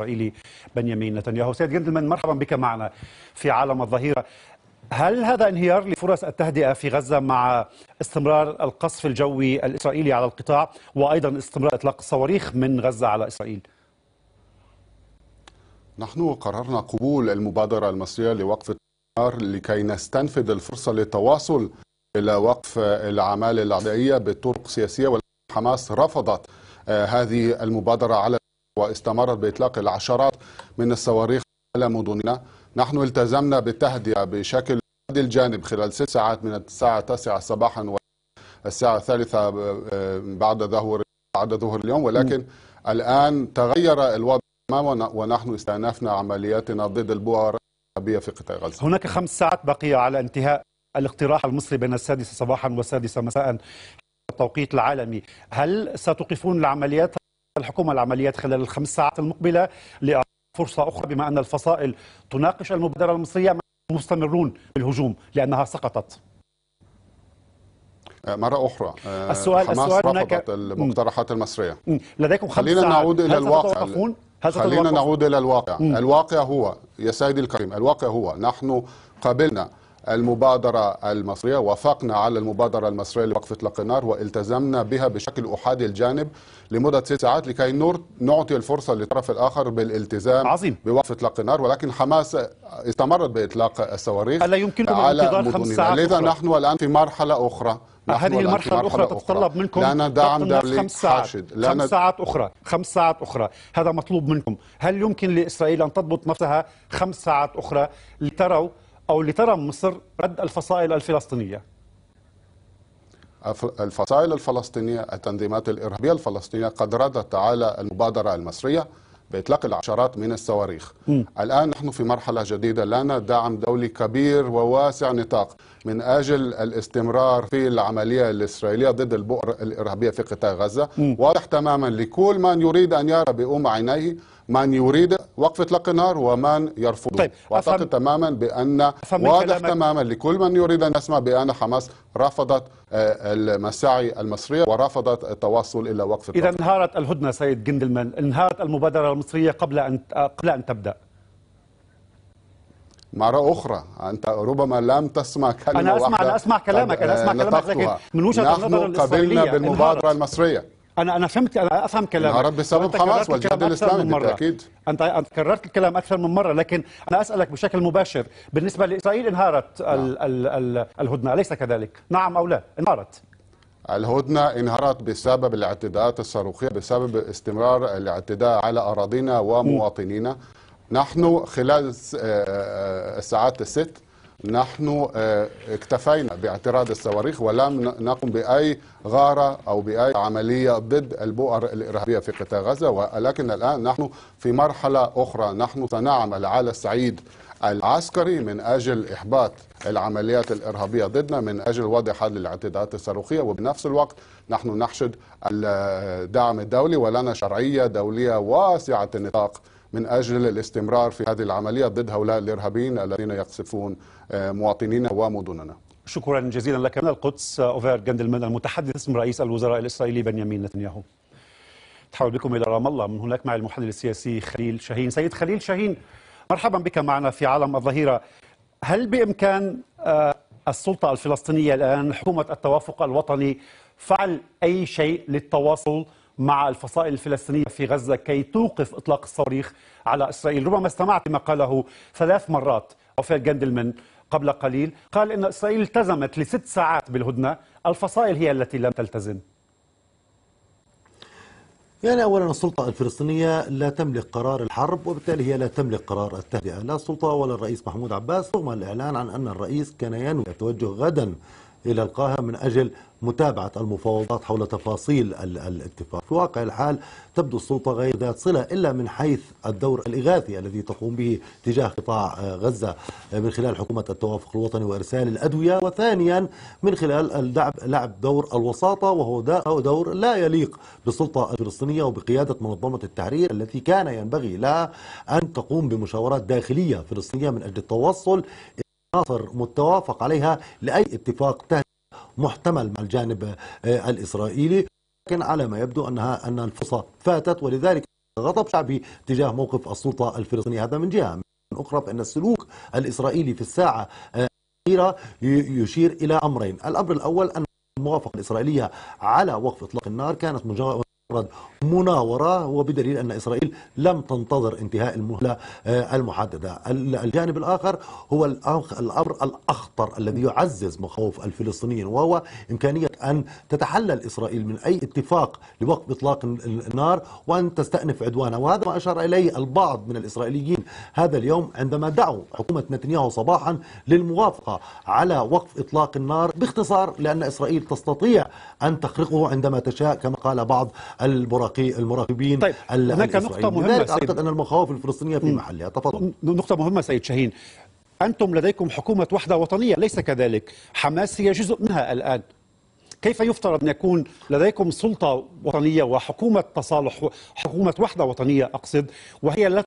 الإسرائيلي بنيامين نتنياهو سيد جندلمان مرحبا بك معنا في عالم الظهيرة هل هذا انهيار لفرص التهدئة في غزة مع استمرار القصف الجوي الإسرائيلي على القطاع وأيضا استمرار إطلاق الصواريخ من غزة على إسرائيل؟ نحن قررنا قبول المبادرة المصرية لوقف النار لكي نستنفذ الفرصة للتواصل إلى وقف الأعمال العدائية بطرق سياسية حماس رفضت آه، هذه المبادرة على واستمرت بإطلاق العشرات من الصواريخ على مدننا نحن التزمنا بالتهدئة بشكل الجانب خلال ست ساعات من الساعة 9 صباحا والساعة الثالثة آه، بعد ظهر بعد ظهر اليوم ولكن م. الآن تغير الوضع تماما ونحن استأنفنا عملياتنا ضد البؤر العربية في قطاع غزة هناك خمس ساعات باقية على انتهاء الاقتراح المصري بين السادسة صباحا والسادسة مساء التوقيت العالمي هل ستوقفون العمليات الحكومة العمليات خلال الخمس ساعات المقبلة فرصة أخرى بما أن الفصائل تناقش المبادرة المصرية مستمرون بالهجوم لأنها سقطت آه، مرة أخرى آه، السؤال حماس السؤال رفضت هناك... المقترحات المصرية لديكم خمس خلينا نعود إلى الواقع خلينا نعود إلى الواقع الواقع هو يا سيدي الكريم الواقع هو نحن قابلنا المبادرة المصرية وافقنا على المبادرة المصرية لوقف إطلاق النار والتزمنا بها بشكل أحادي الجانب لمدة ست ساعات لكي نعطي الفرصة للطرف الآخر بالالتزام عظيم. بوقف إطلاق النار ولكن حماس استمرت بإطلاق الصواريخ ألا يمكنكم الانتظار خمس ساعات لذا أخرى. نحن الآن في مرحلة أخرى هذه المرحلة الأخرى تتطلب منكم لنا دعم دولي خمس ساعات حاشد. لنا خمس ساعات أخرى خمس ساعات أخرى هذا مطلوب منكم هل يمكن لإسرائيل أن تضبط نفسها خمس ساعات أخرى لتروا أو ترى مصر رد الفصائل الفلسطينية الفصائل الفلسطينية التنظيمات الإرهابية الفلسطينية قد ردت على المبادرة المصرية بإطلاق العشرات من الصواريخ م. الآن نحن في مرحلة جديدة لنا دعم دولي كبير وواسع نطاق من أجل الاستمرار في العملية الإسرائيلية ضد البؤر الإرهابية في قطاع غزة م. واضح تماما لكل من يريد أن يرى بأم عينيه من يريد وقف اطلاق النار ومن يرفضه طيب واعتقد تماما بان واضح تماما لكل من يريد ان يسمع بان حماس رفضت آه، المساعي المصريه ورفضت التوصل الى وقف اذا انهارت الهدنه سيد جندلمان انهارت المبادره المصريه قبل ان آه، قبل ان تبدا مرة أخرى أنت ربما لم تسمع كلمة أنا أسمع واحدة أنا أسمع كلامك أنا أسمع طيب، كلامك لكن من وجهة النظر نحن قبلنا بالمبادرة المصرية انا انا فهمت انا افهم كلامك انهارت بسبب حماس والجهاد الاسلامي بالتاكيد انت انت كررت الكلام اكثر من مره لكن انا اسالك بشكل مباشر بالنسبه لاسرائيل انهارت نعم. ال ال ال الهدنه اليس كذلك؟ نعم او لا؟ انهارت الهدنة انهارت بسبب الاعتداءات الصاروخية بسبب استمرار الاعتداء على أراضينا ومواطنينا نحن خلال آه، آه، الساعات الست نحن آه، اكتفينا باعتراض الصواريخ ولم نقم بأي غارة أو بأي عملية ضد البؤر الإرهابية في قطاع غزة ولكن الآن نحن في مرحلة أخرى نحن سنعمل على الصعيد العسكري من أجل إحباط العمليات الإرهابية ضدنا من أجل وضع حد للاعتداءات الصاروخية وبنفس الوقت نحن نحشد الدعم الدولي ولنا شرعية دولية واسعة النطاق من أجل الاستمرار في هذه العملية ضد هؤلاء الإرهابيين الذين يقصفون آه، مواطنينا ومدننا شكرا جزيلا لك من القدس آه، أوفير جندلمان المتحدث اسم رئيس الوزراء الإسرائيلي بنيامين نتنياهو تحول بكم إلى رام الله من هناك مع المحلل السياسي خليل شاهين سيد خليل شاهين مرحبا بك معنا في عالم الظهيرة هل بإمكان آه، السلطة الفلسطينية الآن حكومة التوافق الوطني فعل أي شيء للتواصل مع الفصائل الفلسطينية في غزة كي توقف إطلاق الصواريخ على إسرائيل ربما استمعت لما قاله ثلاث مرات أوفيل جندلمان قبل قليل قال إن إسرائيل التزمت لست ساعات بالهدنة الفصائل هي التي لم تلتزم يعني أولا السلطة الفلسطينية لا تملك قرار الحرب وبالتالي هي لا تملك قرار التهدئة لا السلطة ولا الرئيس محمود عباس رغم الإعلان عن أن الرئيس كان ينوي التوجه غدا إلى القاهرة من أجل متابعة المفاوضات حول تفاصيل الاتفاق في واقع الحال تبدو السلطة غير ذات صلة إلا من حيث الدور الإغاثي الذي تقوم به تجاه قطاع آه، غزة آه، من خلال حكومة التوافق الوطني وإرسال الأدوية وثانيا من خلال لعب دور الوساطة وهو دور لا يليق بالسلطة الفلسطينية وبقيادة منظمة التحرير التي كان ينبغي لها أن تقوم بمشاورات داخلية فلسطينية من أجل التوصل عناصر متوافق عليها لأي اتفاق محتمل مع الجانب آه، الإسرائيلي لكن على ما يبدو أنها أن الفرصة فاتت ولذلك غضب شعبي تجاه موقف السلطة الفلسطينية هذا من جهة من أخرى فإن السلوك الإسرائيلي في الساعة آه، الأخيرة يشير إلى أمرين الأمر الأول أن الموافقة الإسرائيلية على وقف إطلاق النار كانت مجرد مناورة وبدليل أن إسرائيل لم تنتظر انتهاء المهلة آه، المحددة الجانب الآخر هو الأمر الأخطر الذي يعزز مخاوف الفلسطينيين وهو إمكانية أن تتحلل إسرائيل من أي اتفاق لوقف إطلاق النار وأن تستأنف عدوانها وهذا ما أشار إليه البعض من الإسرائيليين هذا اليوم عندما دعوا حكومة نتنياهو صباحا للموافقة على وقف إطلاق النار باختصار لأن إسرائيل تستطيع أن تخرقه عندما تشاء كما قال بعض المراقبين المراقبين طيب هناك نقطة مهمة أعتقد أن المخاوف الفلسطينية في محلها تفضل نقطة مهمة سيد شاهين أنتم لديكم حكومة وحدة وطنية ليس كذلك حماس هي جزء منها الآن كيف يفترض أن يكون لديكم سلطة وطنية وحكومة تصالح حكومة وحدة وطنية أقصد وهي